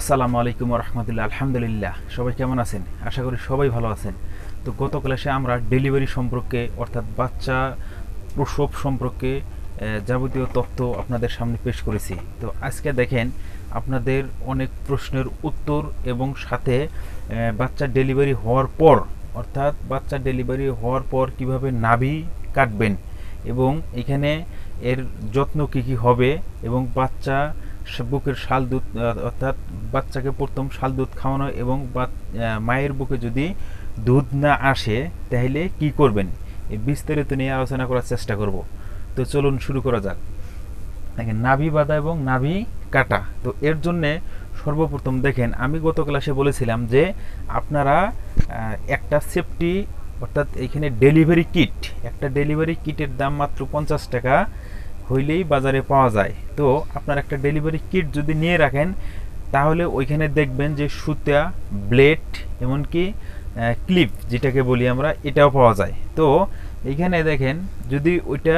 আসসালামু আলাইকুম রহমতুল্লাহ আলহামদুলিল্লাহ সবাই কেমন আছেন আশা করি সবাই ভালো আছেন তো গত ক্লাসে আমরা ডেলিভারি সম্পর্কে অর্থাৎ বাচ্চা প্রসব সম্পর্কে যাবতীয় তথ্য আপনাদের সামনে পেশ করেছি তো আজকে দেখেন আপনাদের অনেক প্রশ্নের উত্তর এবং সাথে বাচ্চা ডেলিভারি হওয়ার পর অর্থাৎ বাচ্চা ডেলিভারি হওয়ার পর কিভাবে নাভি কাটবেন এবং এখানে এর যত্ন কী কী হবে এবং বাচ্চা বুকের শাল দুধ অর্থাৎ বাচ্চাকে প্রথম শাল দুধ খাওয়ানো এবং মায়ের বুকে যদি দুধ না আসে তাহলে কি করবেন বিস্তারিত নিয়ে আলোচনা করার চেষ্টা করব তো চলুন শুরু করা যাক নাভি বাঁধা এবং নাভি কাটা তো এর জন্যে সর্বপ্রথম দেখেন আমি গত ক্লাসে বলেছিলাম যে আপনারা একটা সেফটি অর্থাৎ এখানে ডেলিভারি কিট একটা ডেলিভারি কিটের দাম মাত্র পঞ্চাশ টাকা হইলেই বাজারে পাওয়া যায় তো আপনার একটা ডেলিভারি কিট যদি নিয়ে রাখেন তাহলে ওইখানে দেখবেন যে সুতা ব্লেড এমনকি ক্লিপ যেটাকে বলি আমরা এটাও পাওয়া যায় তো এখানে দেখেন যদি ওইটা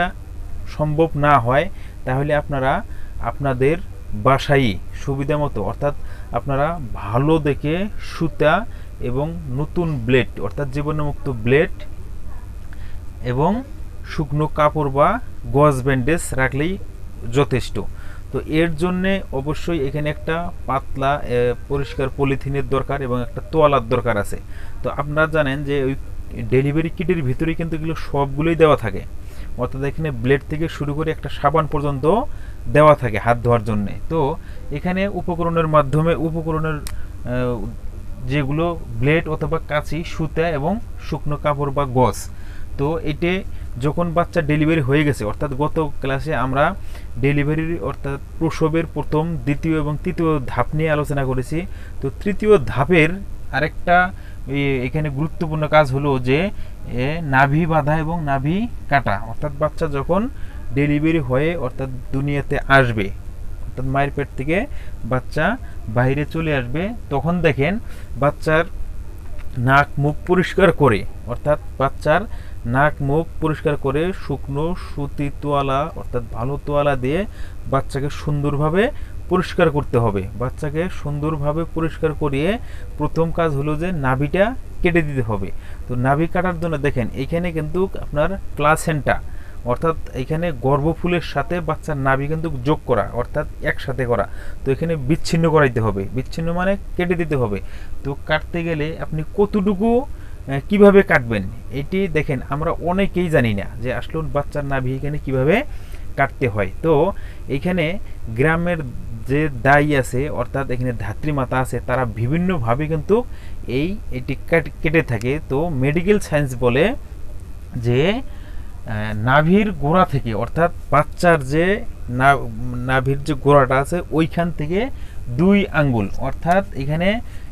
সম্ভব না হয় তাহলে আপনারা আপনাদের বাসায় সুবিধা মতো অর্থাৎ আপনারা ভালো দেখে সুতা এবং নতুন ব্লেড অর্থাৎ জীবাণুমুক্ত ব্লেড এবং শুকনো কাপড় বা গজ ব্যান্ডেজ রাখলেই যথেষ্ট তো এর জন্যে অবশ্যই এখানে একটা পাতলা পরিষ্কার পলিথিনের দরকার এবং একটা তোয়ালার দরকার আছে তো আপনারা জানেন যে ওই ডেলিভারি কিটের ভিতরে কিন্তু এগুলো সবগুলোই দেওয়া থাকে অর্থাৎ এখানে ব্লেড থেকে শুরু করে একটা সাবান পর্যন্ত দেওয়া থাকে হাত ধোয়ার জন্যে তো এখানে উপকরণের মাধ্যমে উপকরণের যেগুলো ব্লেড অথবা কাঁচি সুতা এবং শুকনো কাপড় বা গছ তো এটি যখন বাচ্চা ডেলিভারি হয়ে গেছে অর্থাৎ গত ক্লাসে আমরা ডেলিভারির অর্থাৎ প্রসবের প্রথম দ্বিতীয় এবং তৃতীয় ধাপ নিয়ে আলোচনা করেছি তো তৃতীয় ধাপের আরেকটা এখানে গুরুত্বপূর্ণ কাজ হলো যে নাভি বাঁধা এবং নাভি কাটা অর্থাৎ বাচ্চা যখন ডেলিভারি হয়ে অর্থাৎ দুনিয়াতে আসবে অর্থাৎ মায়ের পেট থেকে বাচ্চা বাইরে চলে আসবে তখন দেখেন বাচ্চার নাক মুখ পরিষ্কার করে অর্থাৎ বাচ্চার নাক মুখ পরিষ্কার করে শুকনো সুতি তোয়ালা অর্থাৎ ভালো তোয়ালা দিয়ে বাচ্চাকে সুন্দরভাবে পরিষ্কার করতে হবে বাচ্চাকে সুন্দরভাবে পরিষ্কার করিয়ে প্রথম কাজ হলো যে নাভিটা কেটে দিতে হবে তো নাভি কাটার জন্য দেখেন এখানে কিন্তু আপনার প্লাসেন্টা অর্থাৎ এখানে গর্ভফুলের সাথে বাচ্চার নাভি কিন্তু যোগ করা অর্থাৎ একসাথে করা তো এখানে বিচ্ছিন্ন করাইতে হবে বিচ্ছিন্ন মানে কেটে দিতে হবে তো কাটতে গেলে আপনি কতটুকু কিভাবে কাটবেন এটি দেখেন আমরা অনেকেই জানি না যে আসলুন বাচ্চার নাভি এখানে কিভাবে কাটতে হয় তো এখানে গ্রামের যে দায়ী আছে অর্থাৎ এখানে ধাত্রী মাতা আছে তারা বিভিন্নভাবে কিন্তু এই এটি কেটে থাকে তো মেডিকেল সায়েন্স বলে যে নাভির গোড়া থেকে অর্থাৎ বাচ্চার যে নাভির যে গোড়াটা আছে ওইখান থেকে দুই আঙ্গুল অর্থাৎ এখানে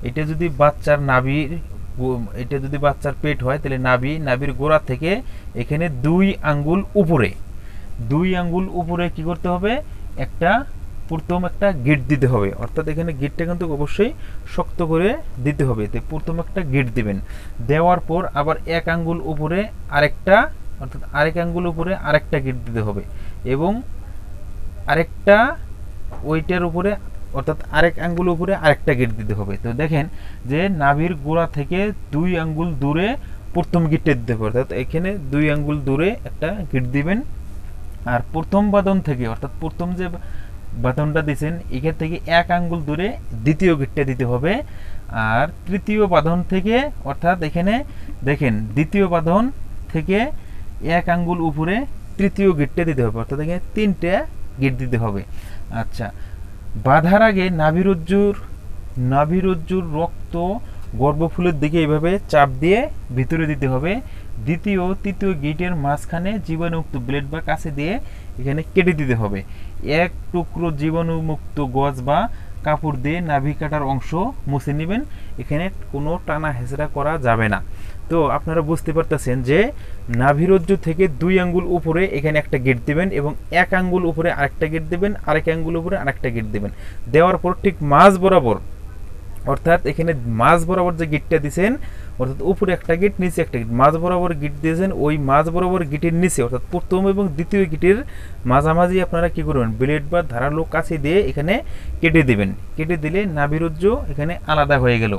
এটা যদি বাচ্চার নাভির এটা যদি বাচ্চার পেট হয় তাহলে নাভি নাভির গোড়া থেকে এখানে দুই আঙ্গুল উপরে দুই আঙ্গুল উপরে কি করতে হবে একটা প্রথম একটা গিট দিতে হবে অর্থাৎ এখানে গিটটা কিন্তু অবশ্যই শক্ত করে দিতে হবে তো প্রথম একটা গিট দিবেন দেওয়ার পর আবার এক আঙ্গুল উপরে আরেকটা অর্থাৎ আরেক আঙ্গুল উপরে আরেকটা গিট দিতে হবে এবং আরেকটা ওইটার উপরে অর্থাৎ আরেক আঙ্গুল উপরে আরেকটা গিট দিতে হবে তো দেখেন যে নাভির গোড়া থেকে দুই আঙ্গুল দূরে প্রথম গিটটা দিতে হবে অর্থাৎ এখানে দুই আঙ্গুল দূরে একটা গিট দিবেন আর প্রথম বাদন থেকে অর্থাৎ প্রথম যে বাদনটা দিয়েছেন এখান থেকে এক আঙ্গুল দূরে দ্বিতীয় গিটটা দিতে হবে আর তৃতীয় বাঁধন থেকে অর্থাৎ এখানে দেখেন দ্বিতীয় বাঁধন থেকে এক আঙ্গুল উপরে তৃতীয় গিটটা দিতে হবে অর্থাৎ এখানে তিনটে গিট দিতে হবে আচ্ছা বাঁধার আগে নাভিরজ্জুর নাভিরজ্জুর রক্ত গর্ভফুলের দিকে এভাবে চাপ দিয়ে ভিতরে দিতে হবে দ্বিতীয় তৃতীয় গেটের মাঝখানে জীবাণুমুক্ত ব্লেড বা কাছে দিয়ে এখানে কেটে দিতে হবে এক টুকরো জীবাণুমুক্ত গজ বা কাপড় দিয়ে নাভি কাটার অংশ মুছে নেবেন এখানে কোনো টানা হেঁচড়া করা যাবে না তো আপনারা বুঝতে পারতেছেন যে নাভিরজ্জু থেকে দুই আঙ্গুল উপরে এখানে একটা গেট দেবেন এবং এক আঙ্গুল উপরে আরেকটা গেট দেবেন আরেক আঙ্গুল উপরে আরেকটা গেট দেবেন দেওয়ার পর ঠিক মাঝ বরাবর অর্থাৎ এখানে মাঝ বরাবর যে গেটটা দিছেন অর্থাৎ উপরে একটা গিট নিচে একটা গিট মাঝ বরাবর গিট দিয়েছেন ওই মাঝ বরাবর গিটের নিচে অর্থাৎ প্রথম এবং দ্বিতীয় গিটের মাঝামাঝি আপনারা কী করবেন ব্লেড বা ধারালো কাছে দিয়ে এখানে কেটে দেবেন কেটে দিলে নাভিরুজ্জ এখানে আলাদা হয়ে গেল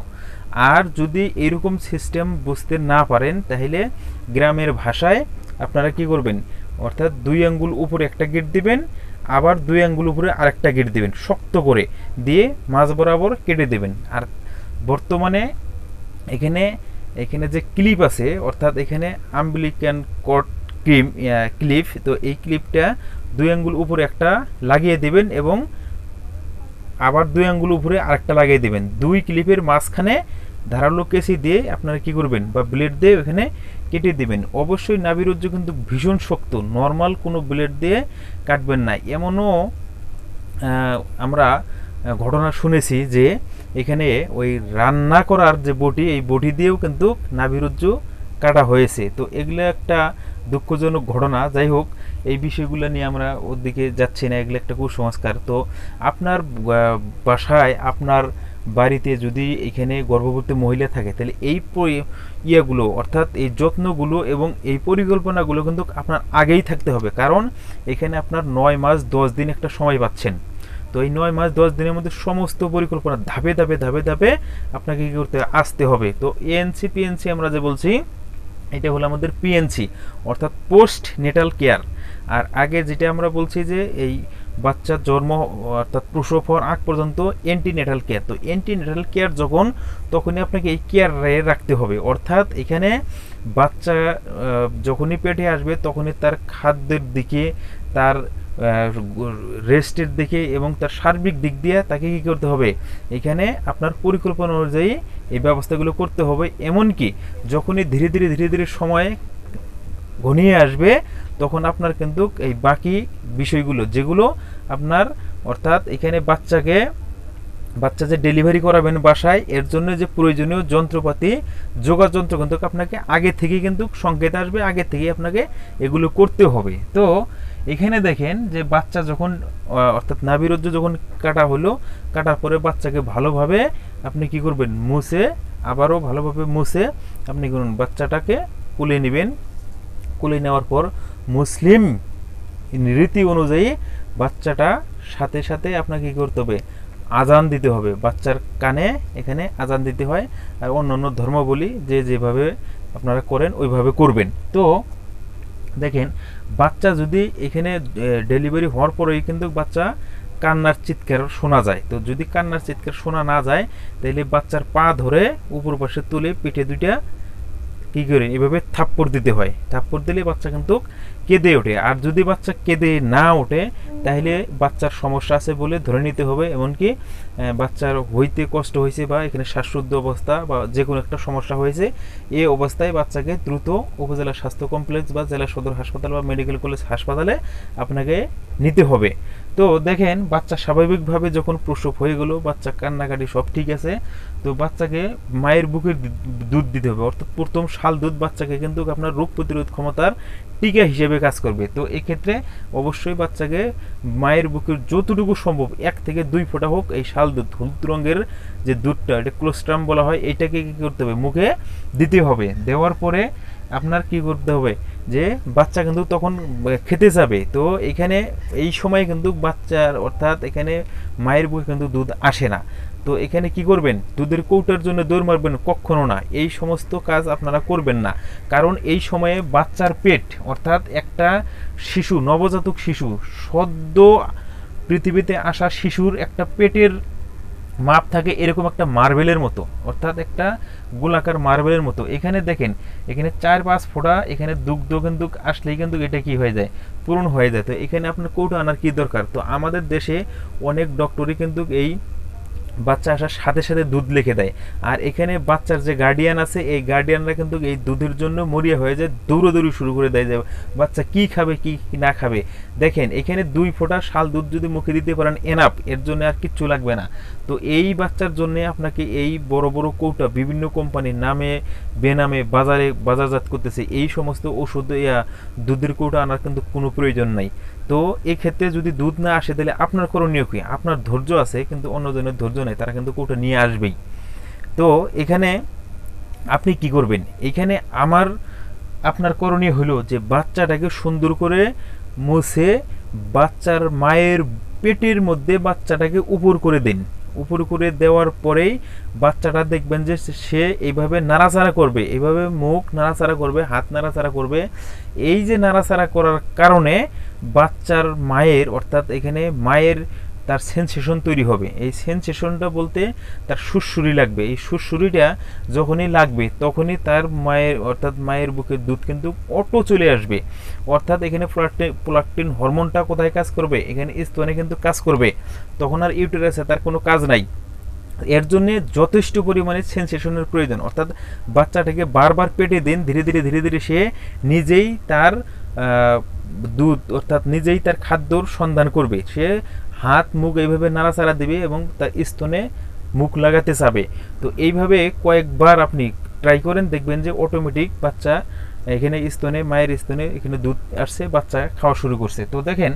আর যদি এরকম সিস্টেম বুঝতে না পারেন তাহলে গ্রামের ভাষায় আপনারা কি করবেন অর্থাৎ দুই আঙ্গুল উপরে একটা গিট দিবেন আবার দুই আঙ্গুল উপরে আরেকটা গিট দেবেন শক্ত করে দিয়ে মাঝ বরাবর কেটে দেবেন আর বর্তমানে এখানে এখানে যে ক্লিপ আছে অর্থাৎ এখানে আম্বিলিকান কট ক্রিম ক্লিপ তো এই ক্লিপটা দুই আঙ্গুল উপরে একটা লাগিয়ে দেবেন এবং আবার দুই আঙ্গুল উপরে আরেকটা লাগিয়ে দেবেন দুই ক্লিপের মাঝখানে ধারালো কেসি দিয়ে আপনারা কি করবেন বা ব্লেড দিয়ে ওখানে কেটে দেবেন অবশ্যই নাভিরজ্জ কিন্তু ভীষণ শক্ত নর্মাল কোনো ব্লেড দিয়ে কাটবেন না এমনও আমরা ঘটনা শুনেছি যে এখানে ওই রান্না করার যে বটি এই বটি দিয়েও কিন্তু নাভিরুজ্জ কাটা হয়েছে তো এগুলো একটা দুঃখজনক ঘটনা যাই হোক এই বিষয়গুলো নিয়ে আমরা ওর দিকে যাচ্ছি না এগুলো একটা কুসংস্কার তো আপনার বাসায় আপনার বাড়িতে যদি এখানে গর্ভবতী মহিলা থাকে তাহলে এই ইয়েগুলো অর্থাৎ এই যত্নগুলো এবং এই পরিকল্পনাগুলো কিন্তু আপনার আগেই থাকতে হবে কারণ এখানে আপনার নয় মাস দশ দিন একটা সময় পাচ্ছেন তো এই নয় মাস দশ দিনের মধ্যে সমস্ত পরিকল্পনা ধাপে ধাপে ধাপে ধাপে আপনাকে কী করতে আসতে হবে তো এএনসি পিএনসি আমরা যে বলছি এটা হলো আমাদের পিএনসি অর্থাৎ পোস্ট নেটাল কেয়ার আর আগে যেটা আমরা বলছি যে এই বাচ্চার জন্ম অর্থাৎ প্রসব হওয়ার আগ পর্যন্ত নেটাল কেয়ার তো নেটাল কেয়ার যখন তখনই আপনাকে এই কেয়ারে রাখতে হবে অর্থাৎ এখানে বাচ্চা যখনই পেটে আসবে তখনই তার খাদ্যের দিকে তার রেস্টের দিকে এবং তার সার্বিক দিক দিয়ে তাকে কী করতে হবে এখানে আপনার পরিকল্পনা অনুযায়ী এই ব্যবস্থাগুলো করতে হবে এমনকি যখনই ধীরে ধীরে ধীরে ধীরে সময় ঘনিয়ে আসবে তখন আপনার কিন্তু এই বাকি বিষয়গুলো যেগুলো আপনার অর্থাৎ এখানে বাচ্চাকে বাচ্চা যে ডেলিভারি করাবেন বাসায় এর জন্য যে প্রয়োজনীয় যন্ত্রপাতি যোগাযন্ত্র কিন্তু আপনাকে আগে থেকে কিন্তু সংকেত আসবে আগে থেকে আপনাকে এগুলো করতে হবে তো এখানে দেখেন যে বাচ্চা যখন অর্থাৎ নাভিরজ্জ যখন কাটা হলো কাটার পরে বাচ্চাকে ভালোভাবে আপনি কি করবেন মুছে আবারও ভালোভাবে মুছে আপনি করুন বাচ্চাটাকে কুলে নেবেন কুলে নেওয়ার পর মুসলিম রীতি অনুযায়ী বাচ্চাটা সাথে সাথে আপনাকে কী করতে হবে আজান দিতে হবে বাচ্চার কানে এখানে আজান দিতে হয় আর অন্য অন্য ধর্মাবলী যে যেভাবে আপনারা করেন ওইভাবে করবেন তো দেখেন বাচ্চা যদি এখানে ডেলিভারি হওয়ার পরেই কিন্তু বাচ্চা কান্নার চিৎকার শোনা যায় তো যদি কান্নার চিৎকার শোনা না যায় তাহলে বাচ্চার পা ধরে উপর পাশে তুলে পিঠে দুইটা কী করেন এভাবে থাপ্পড় দিতে হয় থাপ্পড় দিলে বাচ্চা কিন্তু কেঁদে ওঠে আর যদি বাচ্চা কেঁদে না ওঠে তাহলে বাচ্চার সমস্যা আছে বলে ধরে নিতে হবে এমনকি বাচ্চার হইতে কষ্ট হয়েছে বা এখানে শ্বাসরুদ্ধ অবস্থা বা যে কোনো একটা সমস্যা হয়েছে এ অবস্থায় বাচ্চাকে দ্রুত উপজেলা স্বাস্থ্য কমপ্লেক্স বা জেলা সদর হাসপাতাল বা মেডিকেল কলেজ হাসপাতালে আপনাকে নিতে হবে তো দেখেন বাচ্চা স্বাভাবিকভাবে যখন প্রসব হয়ে গেলো বাচ্চা কান্নাকাটি সব ঠিক আছে তো বাচ্চাকে মায়ের বুকের দুধ দিতে হবে অর্থাৎ প্রথম শাল দুধ বাচ্চাকে কিন্তু আপনার রোগ প্রতিরোধ ক্ষমতার টিকা হিসেবে কাজ করবে তো এক্ষেত্রে অবশ্যই বাচ্চাকে মায়ের বুকের যতটুকু সম্ভব এক থেকে দুই ফোঁটা হোক এই শাল দুধ হলুদ রঙের যে দুধটা এটা ক্লোস্ট্রাম বলা হয় এটাকে কী করতে হবে মুখে দিতে হবে দেওয়ার পরে আপনার কি করতে হবে যে বাচ্চা কিন্তু তখন খেতে যাবে তো এখানে এই সময় কিন্তু বাচ্চার অর্থাৎ এখানে মায়ের বুকে কিন্তু দুধ আসে না তো এখানে কি করবেন দুধের কৌটার জন্য দৌড় মারবেন কখনো না এই সমস্ত কাজ আপনারা করবেন না কারণ এই সময়ে বাচ্চার পেট অর্থাৎ একটা শিশু নবজাতক শিশু সদ্য পৃথিবীতে আসা শিশুর একটা পেটের মাপ থাকে এরকম একটা মার্বেলের মতো অর্থাৎ একটা গোলাকার মার্বেলের মতো এখানে দেখেন এখানে চার পাঁচ ফোঁটা এখানে দুগ্ধ কিন্তু আসলেই কিন্তু এটা কি হয়ে যায় পূরণ হয়ে যায় তো এখানে আপনার কৌটা আনার কী দরকার তো আমাদের দেশে অনেক ডক্টরই কিন্তু এই বাচ্চা আসার সাথে সাথে দুধ লিখে দেয় আর এখানে বাচ্চার যে গার্ডিয়ান আছে এই গার্ডিয়ানরা কিন্তু এই দুধের জন্য মরিয়া হয়ে যায় দৌড়োদৌড়ি শুরু করে দেয় যে বাচ্চা কি খাবে কি না খাবে দেখেন এখানে দুই ফোঁটা শাল দুধ যদি মুখে দিতে পারেন এনাপ এর জন্য আর কিচ্ছু লাগবে না তো এই বাচ্চার জন্য আপনাকে এই বড় বড় কৌটা বিভিন্ন কোম্পানির নামে বেনামে বাজারে বাজারজাত করতেছে এই সমস্ত ওষুধ দুধের কৌটা আনার কিন্তু কোনো প্রয়োজন নাই তো এক্ষেত্রে যদি দুধ না আসে তাহলে আপনার করণীয় কী আপনার ধৈর্য আছে কিন্তু অন্যজনের ধৈর্য নেই তারা কিন্তু কৌটা নিয়ে আসবেই তো এখানে আপনি কি করবেন এখানে আমার আপনার করণীয় হলো যে বাচ্চাটাকে সুন্দর করে মুছে বাচ্চার মায়ের পেটের মধ্যে বাচ্চাটাকে উপর করে দিন উপর করে দেওয়ার পরেই বাচ্চাটা দেখবেন যে সে এইভাবে নাড়াচাড়া করবে এইভাবে মুখ নাড়াচাড়া করবে হাত নাড়াচাড়া করবে এই যে নাড়াচাড়া করার কারণে বাচ্চার মায়ের অর্থাৎ এখানে মায়ের তার সেন্সেশন তৈরি হবে এই সেন্সেশনটা বলতে তার সুরসুরি লাগবে এই সুরসুরিটা যখনই লাগবে তখনই তার মায়ের অর্থাৎ মায়ের বুকের দুধ কিন্তু অটো চলে আসবে অর্থাৎ এখানে প্লাকটিন প্লাক্টিন হরমোনটা কোথায় কাজ করবে এখানে স্তনে কিন্তু কাজ করবে তখন আর ইউটেরাসে তার কোনো কাজ নাই এর জন্যে যথেষ্ট পরিমাণে সেন্সেশনের প্রয়োজন অর্থাৎ বাচ্চাটাকে বারবার পেটে দিন ধীরে ধীরে ধীরে ধীরে সে নিজেই তার দুধ অর্থাৎ নিজেই তার খাদ্যর সন্ধান করবে সে হাত মুখ এইভাবে নাড়াচাড়া দেবে এবং তার স্তনে মুখ লাগাতে চাবে তো এইভাবে কয়েকবার আপনি ট্রাই করেন দেখবেন যে অটোমেটিক বাচ্চা এখানে স্তনে মায়ের স্তনে এখানে দুধ আসছে বাচ্চা খাওয়া শুরু করছে তো দেখেন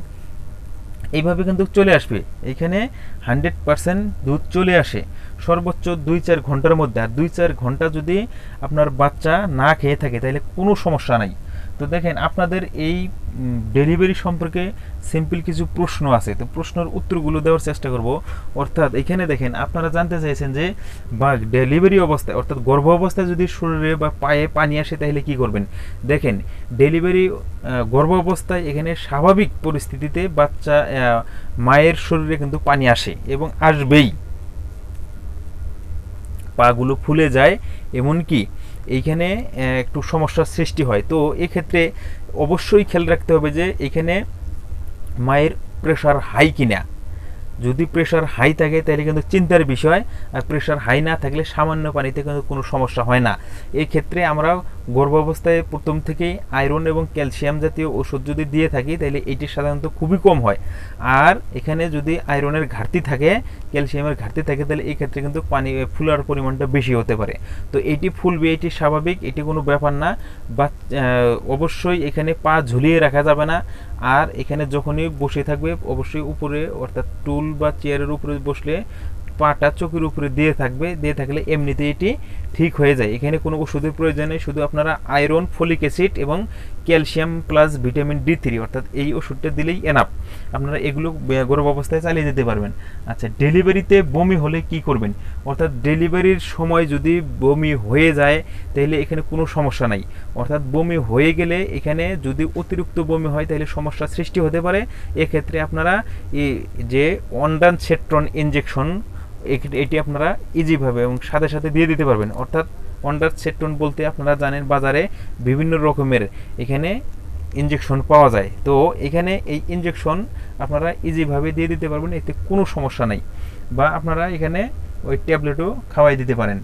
এইভাবে কিন্তু চলে আসবে এখানে হান্ড্রেড পারসেন্ট দুধ চলে আসে সর্বোচ্চ দুই চার ঘন্টার মধ্যে আর দুই চার ঘন্টা যদি আপনার বাচ্চা না খেয়ে থাকে তাহলে কোনো সমস্যা নাই তো দেখেন আপনাদের এই ডেলিভারি সম্পর্কে সিম্পল কিছু প্রশ্ন আছে তো প্রশ্নের উত্তরগুলো দেওয়ার চেষ্টা করব অর্থাৎ এখানে দেখেন আপনারা জানতে চাইছেন যে বা ডেলিভারি অবস্থায় অর্থাৎ গর্ভ অবস্থায় যদি শরীরে বা পায়ে পানি আসে তাহলে কি করবেন দেখেন ডেলিভারি গর্ভ অবস্থায় এখানে স্বাভাবিক পরিস্থিতিতে বাচ্চা মায়ের শরীরে কিন্তু পানি আসে এবং আসবেই পাগুলো ফুলে যায় এমনকি কি এইখানে একটু সমস্যার সৃষ্টি হয় তো এক্ষেত্রে অবশ্যই খেয়াল রাখতে হবে যে এখানে মায়ের প্রেশার হাই কিনা যদি প্রেশার হাই থাকে তাহলে কিন্তু চিন্তার বিষয় আর প্রেশার হাই না থাকলে সামান্য পানিতে কিন্তু কোনো সমস্যা হয় না এই ক্ষেত্রে আমরা গর্ভাবস্থায় প্রথম থেকেই আয়রন এবং ক্যালসিয়াম জাতীয় ওষুধ যদি দিয়ে থাকি তাহলে এটি সাধারণত খুবই কম হয় আর এখানে যদি আয়রনের ঘাটতি থাকে ক্যালসিয়ামের ঘাটতি থাকে তাহলে এই ক্ষেত্রে কিন্তু পানি ফুলার পরিমাণটা বেশি হতে পারে তো এটি ফুলবে এটি স্বাভাবিক এটি কোনো ব্যাপার না বা অবশ্যই এখানে পা ঝুলিয়ে রাখা যাবে না আর এখানে যখনই বসে থাকবে অবশ্যই উপরে অর্থাৎ টুল বা চেয়ারের উপরে বসলে পাটা চোখের উপরে দিয়ে থাকবে দিয়ে থাকলে এমনিতে এটি ঠিক হয়ে যায় এখানে কোনো ওষুধের প্রয়োজন নেই শুধু আপনারা আয়রন ফলিক অ্যাসিড এবং calcium plus vitamin D three অর্থাৎ এই ওষুধটা দিলেই এনাফ আপনারা এগুলো গরব অবস্থায় চালিয়ে যেতে পারবেন আচ্ছা ডেলিভারিতে বমি হলে কি করবেন অর্থাৎ ডেলিভারির সময় যদি বমি হয়ে যায় তাহলে এখানে কোনো সমস্যা নাই অর্থাৎ বমি হয়ে গেলে এখানে যদি অতিরিক্ত বমি হয় তাহলে সমস্যা সৃষ্টি হতে পারে এক্ষেত্রে আপনারা এই যে অনডান সেট্রন ইঞ্জেকশন এটি আপনারা ইজিভাবে এবং সাথে সাথে দিয়ে দিতে পারবেন অর্থাৎ অন্ডার সেট্রন বলতে আপনারা জানেন বাজারে বিভিন্ন রকমের এখানে ইঞ্জেকশন পাওয়া যায় তো এখানে এই ইঞ্জেকশন আপনারা ইজিভাবে দিয়ে দিতে পারবেন এতে কোনো সমস্যা নাই বা আপনারা এখানে ওই ট্যাবলেটও খাওয়াই দিতে পারেন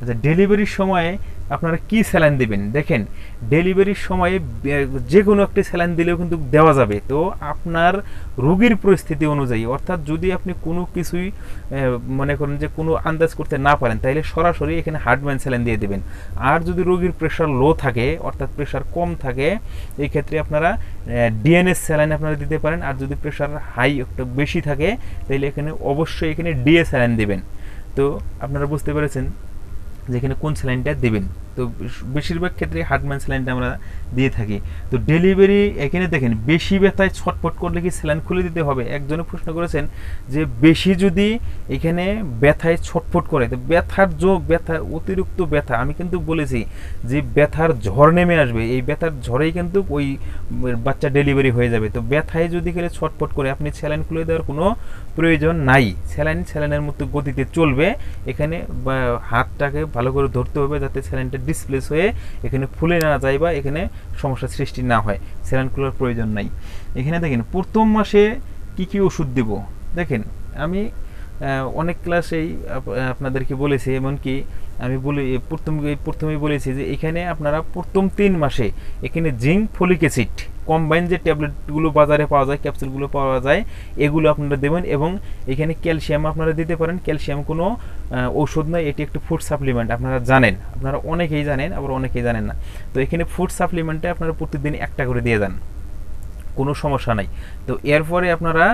আচ্ছা ডেলিভারির সময়ে আপনারা কি স্যালাইন দেবেন দেখেন ডেলিভারির সময়ে যে কোনো একটি স্যালাইন দিলেও কিন্তু দেওয়া যাবে তো আপনার রোগীর পরিস্থিতি অনুযায়ী অর্থাৎ যদি আপনি কোনো কিছুই মনে করেন যে কোনো আন্দাজ করতে না পারেন তাহলে সরাসরি এখানে হার্ডম্যান স্যালাইন দিয়ে দেবেন আর যদি রোগীর প্রেশার লো থাকে অর্থাৎ প্রেশার কম থাকে এই ক্ষেত্রে আপনারা ডিএনএস স্যালাইন আপনারা দিতে পারেন আর যদি প্রেশার হাই একটু বেশি থাকে তাহলে এখানে অবশ্যই এখানে ডিএ স্যালাইন দেবেন তো আপনারা বুঝতে পেরেছেন যেখানে কোন স্যালাইনটা দেবেন তো বেশিরভাগ ক্ষেত্রে হার্ডম্যান স্যালাইনটা আমরা দিয়ে থাকি তো ডেলিভারি এখানে দেখেন বেশি ব্যথায় ছটফট করলে কি স্যালাইন খুলে দিতে হবে একজনে প্রশ্ন করেছেন যে বেশি যদি এখানে ব্যথায় ছটফট করে তো ব্যথার জো ব্যথা অতিরিক্ত ব্যথা আমি কিন্তু বলেছি যে ব্যথার ঝড় নেমে আসবে এই ব্যথার ঝড়েই কিন্তু ওই বাচ্চা ডেলিভারি হয়ে যাবে তো ব্যথায় যদি খেলে ছটফট করে আপনি স্যালাইন খুলে দেওয়ার কোনো প্রয়োজন নাই স্যালাইন স্যালাইনের মতো গতিতে চলবে এখানে হাতটাকে ভালো করে ধরতে হবে যাতে স্যালাইনটা ডিসপ্লেস হয়ে এখানে ফুলে না যায় বা এখানে সমস্যার সৃষ্টি না হয় সেলান খোলার প্রয়োজন নাই এখানে দেখেন প্রথম মাসে কি কি ওষুধ দেব দেখেন আমি অনেক ক্লাসেই আপনাদেরকে বলেছি এমনকি আমি বলি প্রথম প্রথমেই বলেছি যে এখানে আপনারা প্রথম তিন মাসে এখানে জিঙ্ক ফলিক অ্যাসিড কম্বাইন যে ট্যাবলেটগুলো বাজারে পাওয়া যায় ক্যাপসুলগুলো পাওয়া যায় এগুলো আপনারা দেবেন এবং এখানে ক্যালসিয়াম আপনারা দিতে পারেন ক্যালসিয়াম কোনো ঔষধ নয় এটি একটি ফুড সাপ্লিমেন্ট আপনারা জানেন আপনারা অনেকেই জানেন আবার অনেকেই জানেন না তো এখানে ফুড সাপ্লিমেন্টটা আপনারা প্রতিদিন একটা করে দিয়ে যান কোনো সমস্যা নাই তো এরপরে আপনারা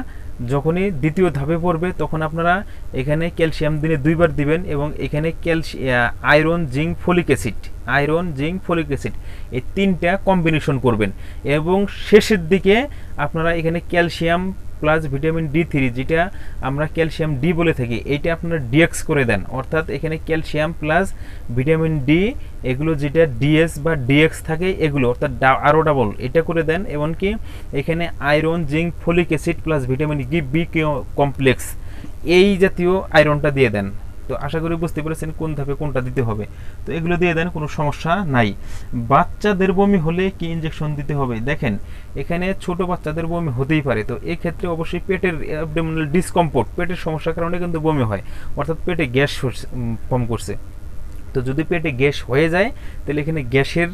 যখনই দ্বিতীয় ধাপে পড়বে তখন আপনারা এখানে ক্যালসিয়াম দিনে দুইবার দিবেন এবং এখানে calcium iron zinc folic acid iron zinc folic acid এই তিনটা কম্বিনেশন করবেন এবং শেষের দিকে আপনারা এখানে calcium plus vitamin D three যেটা আমরা ক্যালসিয়াম ডি বলে থাকি এইটা আপনারা ডিএক্স করে দেন অর্থাৎ এখানে ক্যালসিয়াম প্লাস ভিটামিন ডি এগুলো যেটা ডিএস বা ডিএক্স থাকে এগুলো অর্থাৎ আরও ডাবল এটা করে দেন এমনকি এখানে iron zinc folic acid plus vitamin D B complex এই জাতীয় আয়রনটা দিয়ে দেন তো আশা করি বুঝতে পেরেছেন কোন ধাপে কোনটা দিতে হবে তো এগুলো দিয়ে দেন কোনো সমস্যা নাই বাচ্চাদের বমি হলে কি ইঞ্জেকশন দিতে হবে দেখেন এখানে ছোট বাচ্চাদের বমি হতেই পারে তো এক্ষেত্রে অবশ্যই পেটের ডিসকমফোর্ট পেটের সমস্যার কারণে কিন্তু বমি হয় অর্থাৎ পেটে গ্যাস কম করছে তো যদি পেটে গ্যাস হয়ে যায় তাহলে এখানে গ্যাসের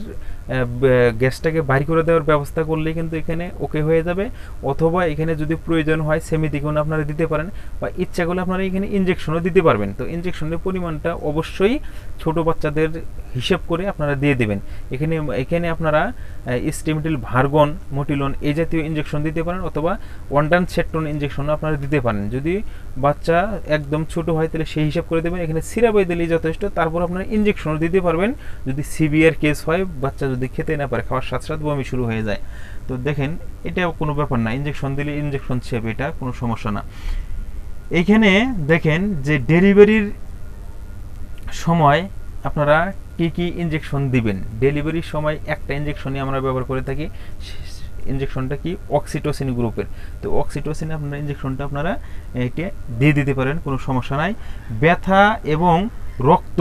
গ্যাসটাকে বাইর করে দেওয়ার ব্যবস্থা করলে কিন্তু এখানে ওকে হয়ে যাবে অথবা এখানে যদি প্রয়োজন হয় সেমিদিগুণ আপনারা দিতে পারেন বা ইচ্ছা করলে আপনারা এখানে ইঞ্জেকশনও দিতে পারবেন তো ইঞ্জেকশনের পরিমাণটা অবশ্যই ছোট বাচ্চাদের হিসেব করে আপনারা দিয়ে দেবেন এখানে এখানে আপনারা স্টিমটিল ভার্গন মোটিলন এই জাতীয় ইঞ্জেকশন দিতে পারেন অথবা ওয়ান্ডান সেট্টন ইঞ্জেকশনও আপনারা দিতে পারেন যদি বাচ্চা একদম ছোট হয় তাহলে সেই হিসাব করে দেবেন এখানে সিরাপে দিলেই যথেষ্ট তারপর আপনারা ইঞ্জেকশনও দিতে পারবেন যদি সিভিয়ার কেস হয় বাচ্চা যদি যদি খেতে না পারে খাওয়ার সাথে সাথে বমি শুরু হয়ে যায় তো দেখেন এটা কোনো ব্যাপার না ইঞ্জেকশন দিলে ইঞ্জেকশন ছেপে এটা কোনো সমস্যা না এইখানে দেখেন যে ডেলিভারির সময় আপনারা কি কি ইঞ্জেকশন দিবেন ডেলিভারির সময় একটা ইঞ্জেকশনই আমরা ব্যবহার করে থাকি ইঞ্জেকশনটা কি অক্সিটোসিন গ্রুপের তো অক্সিটোসিন আপনার ইঞ্জেকশনটা আপনারা এটি দিয়ে দিতে পারেন কোনো সমস্যা নাই ব্যথা এবং রক্ত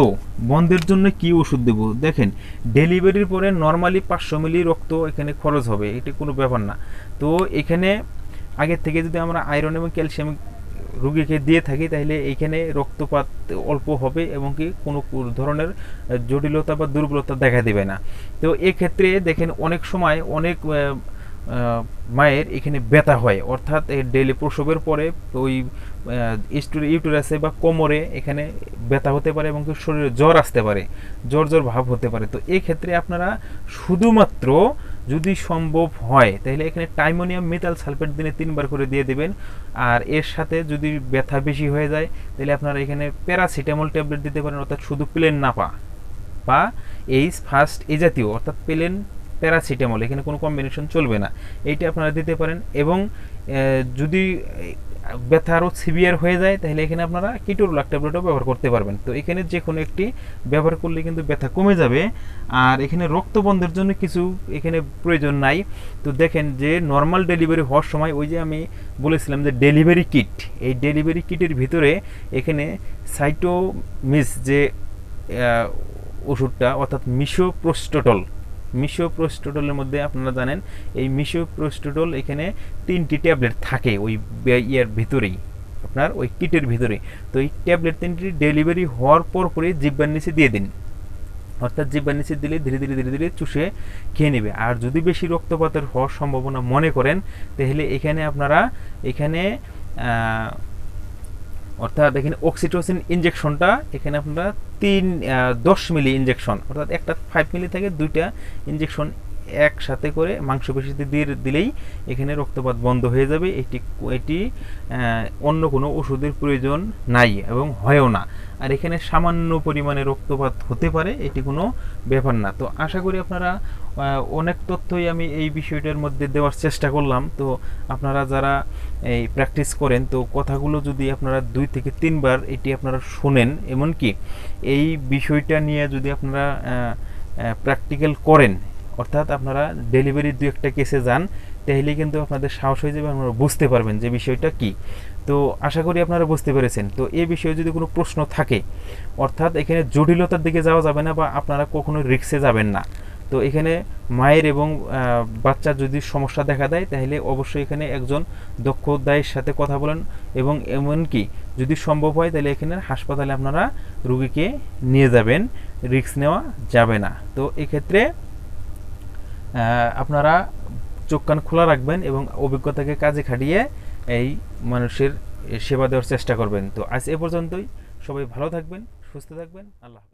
বন্ধের জন্য কি ওষুধ দেবো দেখেন ডেলিভারির পরে নর্মালি পাঁচশো মিলি রক্ত এখানে খরচ হবে এটি কোনো ব্যাপার না তো এখানে আগের থেকে যদি আমরা আয়রন এবং ক্যালসিয়াম রুগীকে দিয়ে থাকি তাহলে এইখানে রক্তপাত অল্প হবে এবং কি কোনো ধরনের জটিলতা বা দুর্বলতা দেখা দেবে না তো এক্ষেত্রে দেখেন অনেক সময় অনেক মায়ের এখানে ব্যথা হয় অর্থাৎ ডেলি প্রসবের পরে ওই ইউটুরাসে বা কোমরে এখানে ব্যথা হতে পারে এবং শরীরে জ্বর আসতে পারে জ্বর জ্বর ভাব হতে পারে তো এই ক্ষেত্রে আপনারা শুধুমাত্র যদি সম্ভব হয় তাহলে এখানে টাইমোনিয়াম মেটাল সালফেট দিনে তিনবার করে দিয়ে দেবেন আর এর সাথে যদি ব্যথা বেশি হয়ে যায় তাহলে আপনারা এখানে প্যারাসিটামল ট্যাবলেট দিতে পারেন অর্থাৎ শুধু প্লেন নাপা বা এইচ ফার্স্ট এ জাতীয় অর্থাৎ প্লেন প্যারাসিটামল এখানে কোনো কম্বিনেশন চলবে না এইটি আপনারা দিতে পারেন এবং যদি ব্যথা আরও সিভিয়ার হয়ে যায় তাহলে এখানে আপনারা কিটোরোলাক ট্যাবলেটও ব্যবহার করতে পারবেন তো এখানে যে কোনো একটি ব্যবহার করলে কিন্তু ব্যথা কমে যাবে আর এখানে রক্তবন্ধের জন্য কিছু এখানে প্রয়োজন নাই তো দেখেন যে নর্মাল ডেলিভারি হওয়ার সময় ওই যে আমি বলেছিলাম যে ডেলিভারি কিট এই ডেলিভারি কিটের ভিতরে এখানে সাইটোমিস যে ওষুধটা অর্থাৎ মিশোপ্রোস্টোটল মিশো প্রোস্টোডলের মধ্যে আপনারা জানেন এই মিশো প্রোস্টোডল এখানে তিনটি ট্যাবলেট থাকে ওই ইয়ার ভিতরেই আপনার ওই কিটের ভিতরে তো এই ট্যাবলেট তিনটি ডেলিভারি হওয়ার পর পরে জিব্বার নিচে দিয়ে দিন অর্থাৎ জিব্বার নিচে দিলে ধীরে ধীরে ধীরে ধীরে চুষে খেয়ে নেবে আর যদি বেশি রক্তপাতের হওয়ার সম্ভাবনা মনে করেন তাহলে এখানে আপনারা এখানে অর্থাৎ এখানে অক্সিটোসিন ইঞ্জেকশনটা এখানে আপনারা তিন দশ মিলি ইঞ্জেকশন অর্থাৎ একটা ফাইভ মিলি থেকে দুইটা ইঞ্জেকশন একসাথে করে মাংসপেশিতে দিয়ে দিলেই এখানে রক্তপাত বন্ধ হয়ে যাবে এটি এটি অন্য কোনো ওষুধের প্রয়োজন নাই এবং হয়ও না আর এখানে সামান্য পরিমাণে রক্তপাত হতে পারে এটি কোনো ব্যাপার না তো আশা করি আপনারা অনেক তথ্যই আমি এই বিষয়টার মধ্যে দেওয়ার চেষ্টা করলাম তো আপনারা যারা এই প্র্যাকটিস করেন তো কথাগুলো যদি আপনারা দুই থেকে তিনবার এটি আপনারা শোনেন এমনকি এই বিষয়টা নিয়ে যদি আপনারা প্র্যাকটিক্যাল করেন অর্থাৎ আপনারা ডেলিভারির দু একটা কেসে যান তাহলে কিন্তু আপনাদের সাহস হয়ে যাবে আপনারা বুঝতে পারবেন যে বিষয়টা কি তো আশা করি আপনারা বুঝতে পেরেছেন তো এ বিষয়ে যদি কোনো প্রশ্ন থাকে অর্থাৎ এখানে জটিলতার দিকে যাওয়া যাবে না বা আপনারা কখনো রিক্সে যাবেন না তো এখানে মায়ের এবং বাচ্চার যদি সমস্যা দেখা দেয় তাহলে অবশ্যই এখানে একজন দক্ষ দায়ের সাথে কথা বলেন এবং এমনকি যদি সম্ভব হয় তাহলে এখানে হাসপাতালে আপনারা রুগীকে নিয়ে যাবেন রিক্স নেওয়া যাবে না তো এক্ষেত্রে আপনারা চোখ কান খোলা রাখবেন এবং অভিজ্ঞতাকে কাজে খাটিয়ে এই মানুষের সেবা দেওয়ার চেষ্টা করবেন তো আজ এ পর্যন্তই সবাই ভালো থাকবেন সুস্থ থাকবেন আল্লাহ